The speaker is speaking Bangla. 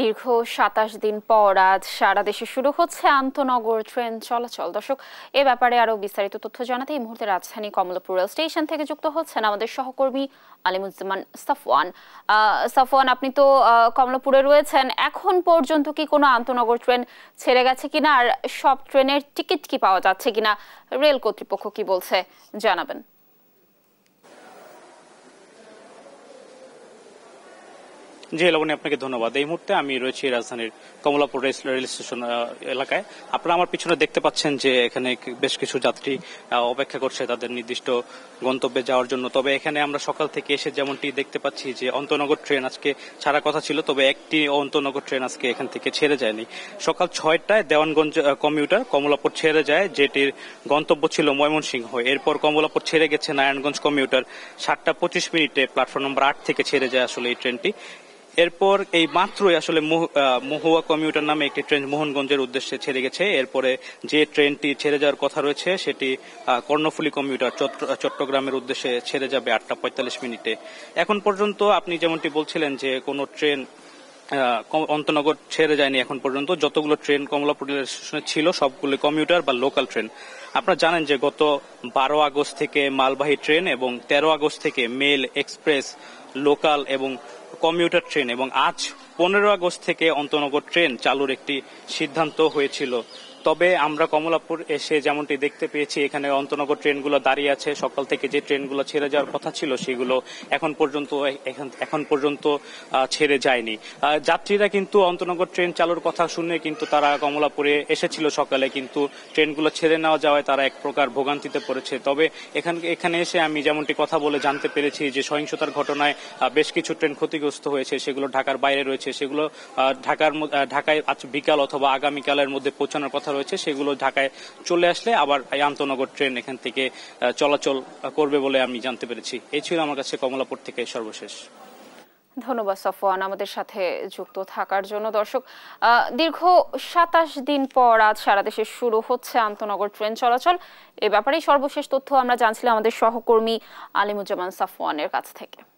দীর্ঘ সাতাশ দিন পর আজ সারা দেশে শুরু হচ্ছে আন্তনগর ট্রেন চলাচল দর্শক এ ব্যাপারে আরও বিস্তারিত তথ্য জানাতে এই মুহূর্তে রাজধানী কমলাপুর রেল স্টেশন থেকে যুক্ত হচ্ছেন আমাদের সহকর্মী আলিমুজ্জামান সাফওয়ান সাফওয়ান আপনি তো কমলাপুরে রয়েছেন এখন পর্যন্ত কি কোনো আন্তনগর ট্রেন ছেড়ে গেছে কিনা আর সব ট্রেনের টিকিট কি পাওয়া যাচ্ছে কিনা রেল কর্তৃপক্ষ কি বলছে জানাবেন জি লাবণী আপনাকে ধন্যবাদ এই মুহূর্তে আমি রয়েছি রাজধানীর কমলাপুর রেল স্টেশন এলাকায় আপনারা আমার পিছনে দেখতে পাচ্ছেন যে এখানে বেশ কিছু যাত্রী অপেক্ষা করছে তাদের নির্দিষ্ট গন্তব্যে যাওয়ার জন্য তবে এখানে আমরা সকাল থেকে এসে যেমনটি দেখতে পাচ্ছি যে অন্তনগর ট্রেন আজকে ছাড়া কথা ছিল তবে একটি অন্তনগর ট্রেন আজকে এখান থেকে ছেড়ে যায়নি সকাল ছয়টায় দেওয়ানগঞ্জ কমিউটার কমলাপুর ছেড়ে যায় যেটির গন্তব্য ছিল ময়মনসিংহ এরপর কমলাপুর ছেড়ে গেছে নারায়ণগঞ্জ কমিউটার সাতটা পঁচিশ মিনিটে প্ল্যাটফর্ম নম্বর আট থেকে ছেড়ে যায় আসলে এই ট্রেনটি এরপর এই মাত্রই আসলে মহুয়া কমিউটার নামে একটি ট্রেন মোহনগঞ্জের উদ্দেশ্যে ছেড়ে গেছে এরপরে যে ট্রেনটি ছেড়ে যাওয়ার কথা রয়েছে সেটি কর্ণফুলি কমিউটার চট্টগ্রামের উদ্দেশ্যে ছেড়ে যাবে আটটা পঁয়তাল্লিশ মিনিটে এখন পর্যন্ত আপনি যেমনটি বলছিলেন যে কোনো ট্রেন অন্তনগর ছেড়ে যায়নি এখন পর্যন্ত যতগুলো ট্রেন কমলাপুর স্টেশনে ছিল সবগুলো কমিউটার বা লোকাল ট্রেন আপনারা জানেন যে গত বারো আগস্ট থেকে মালবাহী ট্রেন এবং তেরো আগস্ট থেকে মেল এক্সপ্রেস লোকাল এবং কমিউটার ট্রেন এবং আজ পনেরো আগস্ট থেকে অন্তনগর ট্রেন চালুর একটি সিদ্ধান্ত হয়েছিল তবে আমরা কমলাপুর এসে যেমনটি দেখতে পেয়েছি এখানে অন্তনগর ট্রেনগুলো দাঁড়িয়ে আছে সকাল থেকে যে ট্রেনগুলো ছেড়ে যাওয়ার কথা ছিল সেগুলো এখন পর্যন্ত এখন পর্যন্ত ছেড়ে যায়নি যাত্রীরা কিন্তু অন্তনগর ট্রেন চালুর কথা শুনে কিন্তু তারা কমলাপুরে এসেছিল সকালে কিন্তু ট্রেনগুলো ছেড়ে নেওয়া যাওয়ায় তারা এক প্রকার ভোগান্তিতে পড়েছে তবে এখানে এখানে এসে আমি যেমনটি কথা বলে জানতে পেরেছি যে সহিংসতার ঘটনায় বেশ কিছু ট্রেন ক্ষতিগ্রস্ত হয়েছে সেগুলো ঢাকার বাইরে রয়েছে সেগুলো ঢাকার ঢাকায় আজ বিকাল অথবা আগামীকালের মধ্যে পৌঁছানোর কথা রয়েছে সেগুলো ঢাকায় চলে আসলে আবার এই আন্তনগর ট্রেন এখান থেকে চলাচল করবে বলে আমি জানতে পেরেছি এই ছিল আমার কাছে কমলাপুর থেকে সর্বশেষ ধন্যবাদ সফওয়ান আমাদের সাথে যুক্ত থাকার জন্য দর্শক দীর্ঘ সাতাশ দিন পর আজ সারা দেশে শুরু হচ্ছে আন্তনগর ট্রেন চলাচল এ ব্যাপারে সর্বশেষ তথ্য আমরা জানছিলাম আমাদের সহকর্মী আলিমুজ্জামান সাফওয়ানের কাছ থেকে